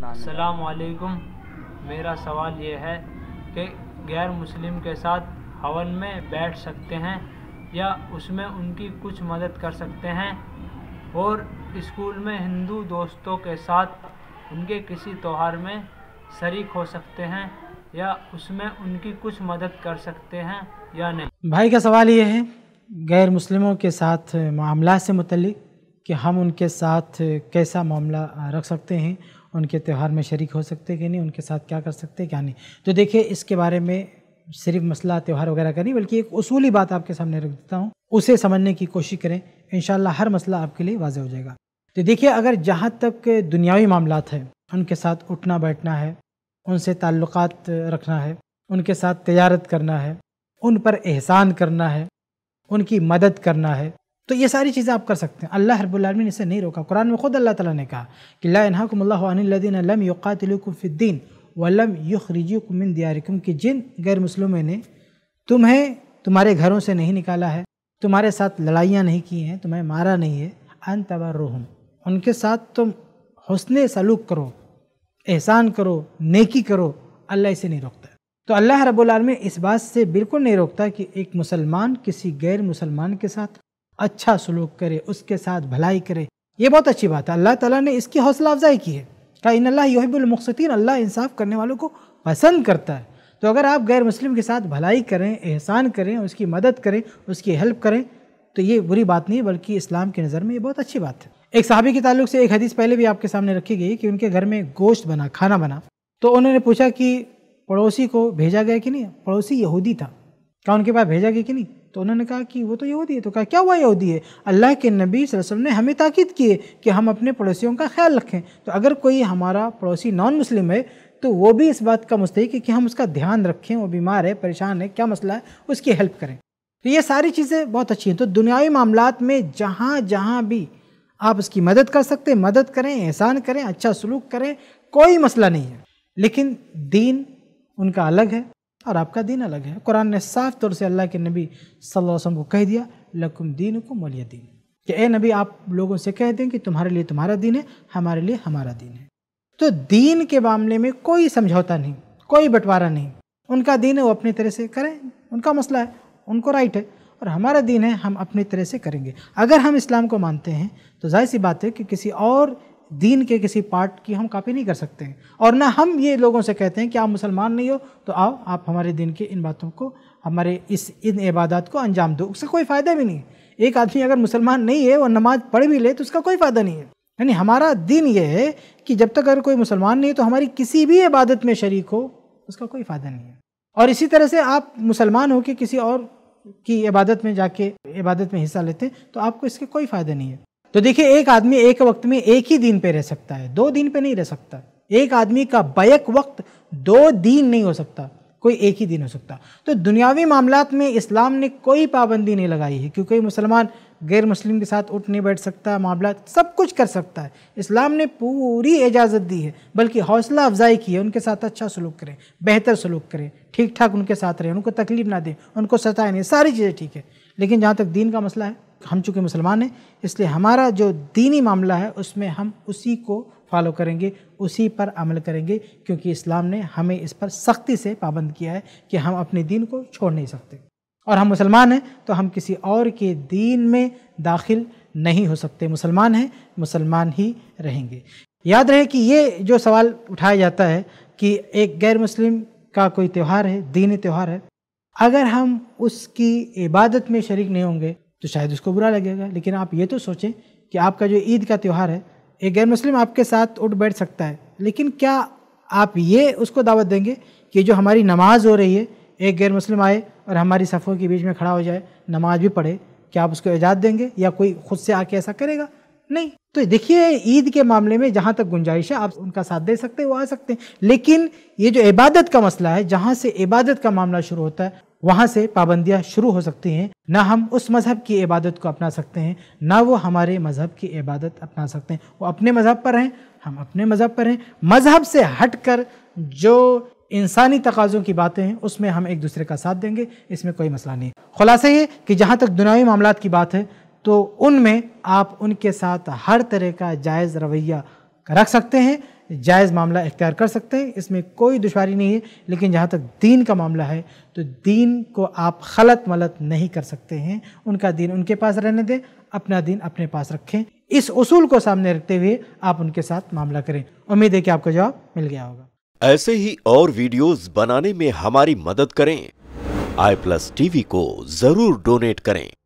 सलामकुम मेरा सवाल ये है कि गैर मुस्लिम के साथ हवन में बैठ सकते हैं या उसमें उनकी कुछ मदद कर सकते हैं और स्कूल में हिंदू दोस्तों के साथ उनके किसी त्यौहार में शरीक हो सकते हैं या उसमें उनकी कुछ मदद कर सकते हैं या नहीं भाई का सवाल ये है गैर मुस्लिमों के साथ मामला से मुतल कि हम उनके साथ कैसा मामला रख सकते हैं उनके त्यौहार में शरीक हो सकते कि नहीं उनके साथ क्या कर सकते क्या नहीं तो देखिए इसके बारे में सिर्फ मसला त्यौहार वगैरह का नहीं बल्कि एक उसूली बात आपके सामने रख देता हूँ उसे समझने की कोशिश करें इन हर मसला आपके लिए वाजह हो जाएगा तो देखिए अगर जहाँ तक दुनियावी मामला है उनके साथ उठना बैठना है उनसे ताल्लुक़ रखना है उनके साथ तजारत करना है उन पर एहसान करना है उनकी मदद करना है तो ये सारी चीज़ें आप कर सकते हैं अल्लाह ने इसे नहीं रोका कुरान में ख़ुद अल्लाह ताला ने कहा कि लाकमल्लादीन वलम युखरिजुकमिन दियारिकुम कि जिन गैर मुसलमों ने तुम्हें तुम्हारे घरों से नहीं निकाला है तुम्हारे साथ लड़ाइयाँ नहीं की हैं तुम्हें मारा नहीं है अन तबरुहम उनके साथ तुम हसन सलूक करो एहसान करो नेकी करो अल्लाह इसे नहीं रोकता तो अल्लाह रब्बुल इस बात से बिल्कुल नहीं रोकता कि एक मुसलमान किसी गैर मुसलमान के साथ अच्छा सलूक करे उसके साथ भलाई करे ये बहुत अच्छी बात है अल्लाह ताला ने इसकी हौसला अफजाई की है का इन अल्लाह योहिबुलमकसतिन अल्लाह इंसाफ करने वालों को पसंद करता है तो अगर आप गैर मुस्लिम के साथ भलाई करें एहसान करें उसकी मदद करें उसकी हेल्प करें तो ये बुरी बात नहीं बल्कि इस्लाम की नज़र में ये बहुत अच्छी बात है एक सहाबी के ताल्लुक से एक हदीस पहले भी आपके सामने रखी गई कि उनके घर में गोश्त बना खाना बना तो उन्होंने पूछा कि पड़ोसी को भेजा गया कि नहीं पड़ोसी यहूदी था क्या उनके पास भेजा गया कि नहीं तो उन्होंने कहा कि वो तो यहूदी है तो कहा क्या हुआ यहूदी है अल्लाह के नबी वसल्लम ने हमें ताक़द किए कि हम अपने पड़ोसियों का ख्याल रखें तो अगर कोई हमारा पड़ोसी नॉन मुस्लिम है तो वो भी इस बात का मुस्तक है कि हम उसका ध्यान रखें वो बीमार है परेशान है क्या मसला है उसकी हेल्प करें तो ये सारी चीज़ें बहुत अच्छी हैं तो दुनियावी मामला में जहाँ जहाँ भी आप उसकी मदद कर सकते हैं मदद करें एहसान करें अच्छा सलूक करें कोई मसला नहीं है लेकिन दीन उनका अलग है और आपका दिन अलग है कुरान ने साफ तौर से अल्लाह के नबी सल्लल्लाहु अलैहि वसल्लम को कह दिया लकुम दीन को मौलिया दीन कि ए नबी आप लोगों से कह दें कि तुम्हारे लिए तुम्हारा दिन है हमारे लिए हमारा दिन है तो दीन के मामले में कोई समझौता नहीं कोई बंटवारा नहीं उनका दीन है वो अपनी तरह से करें उनका मसला है उनको राइट है और हमारा दीन है हम अपनी तरह से करेंगे अगर हम इस्लाम को मानते हैं तो जाहिर सी बात है कि किसी और दीन के किसी पार्ट की हम कापी नहीं कर सकते हैं और ना हम ये लोगों से कहते हैं कि आप मुसलमान नहीं हो तो आओ आप हमारे दिन के इन बातों को हमारे इस इन इबादत को अंजाम दो उसका कोई फ़ायदा भी नहीं है एक आदमी अगर मुसलमान नहीं है और नमाज पढ़ भी ले तो उसका कोई फ़ायदा नहीं है यानी हमारा दिन यह है कि जब तक अगर कोई मुसलमान नहीं है तो हमारी किसी भी इबादत में शरीक हो उसका कोई फ़ायदा नहीं है और इसी तरह से आप मुसलमान हो के किसी और की इबादत में जाके इबादत में हिस्सा लेते हैं तो आपको इसके कोई फ़ायदा नहीं है तो देखिए एक आदमी एक वक्त में एक ही दिन पे रह सकता है दो दिन पे नहीं रह सकता एक आदमी का बैक वक्त दो दिन नहीं हो सकता कोई एक ही दिन हो सकता तो दुनियावी मामला में इस्लाम ने कोई पाबंदी नहीं लगाई है क्योंकि मुसलमान गैर मुस्लिम के साथ उठ नहीं बैठ सकता मामला सब कुछ कर सकता है इस्लाम ने पूरी इजाज़त दी है बल्कि हौसला अफजाई की है उनके साथ अच्छा सलूक करें बेहतर सलूक करें ठीक ठाक उनके साथ रहें उनको तकलीफ ना दें उनको सताए नहीं सारी चीज़ें ठीक है लेकिन जहाँ तक दीन का मसला है हम चूँकि मुसलमान हैं इसलिए हमारा जो दीनी मामला है उसमें हम उसी को फॉलो करेंगे उसी पर अमल करेंगे क्योंकि इस्लाम ने हमें इस पर सख्ती से पाबंद किया है कि हम अपने दीन को छोड़ नहीं सकते और हम मुसलमान हैं तो हम किसी और के दीन में दाखिल नहीं हो सकते मुसलमान हैं मुसलमान ही रहेंगे याद रहे कि ये जो सवाल उठाया जाता है कि एक गैर मुस्लिम का कोई त्यौहार है दीनी त्यौहार है अगर हम उसकी इबादत में शरीक नहीं होंगे तो शायद उसको बुरा लगेगा लेकिन आप ये तो सोचें कि आपका जो ईद का त्यौहार है एक गैर मुस्लिम आपके साथ उठ बैठ सकता है लेकिन क्या आप ये उसको दावत देंगे कि जो हमारी नमाज हो रही है एक गैर मुस्लिम आए और हमारी सफ़ों के बीच में खड़ा हो जाए नमाज भी पढ़े क्या आप उसको इजाज़त देंगे या कोई ख़ुद से आके ऐसा करेगा नहीं तो देखिए ईद के मामले में जहाँ तक गुंजाइश है आप उनका साथ दे सकते हैं वो आ सकते हैं लेकिन ये जो इबादत का मसला है जहाँ से इबादत का मामला शुरू होता है वहाँ से पाबंदियाँ शुरू हो सकती हैं ना हम उस मज़हब की इबादत को अपना सकते हैं ना वो हमारे मज़हब की इबादत अपना सकते हैं वो अपने मज़हब पर हैं हम अपने मज़हब पर हैं मज़हब से हट कर जो इंसानी तकाज़ों की बातें हैं उसमें हम एक दूसरे का साथ देंगे इसमें कोई मसला नहीं खुलासा ये कि जहाँ तक दुनियावी मामला की बात है तो उनमें आप उनके साथ हर तरह का जायज़ रवैया रख सकते हैं जायज़ मामला इख्तियार कर सकते हैं इसमें कोई दुशारी नहीं है लेकिन जहाँ तक दीन का मामला है तो दीन को आप खलत मलत नहीं कर सकते हैं उनका दीन उनके पास रहने दें अपना दीन अपने पास रखें इस उसूल को सामने रखते हुए आप उनके साथ मामला करें उम्मीद है कि आपका जवाब मिल गया होगा ऐसे ही और वीडियोस बनाने में हमारी मदद करें आई प्लस टीवी को जरूर डोनेट करें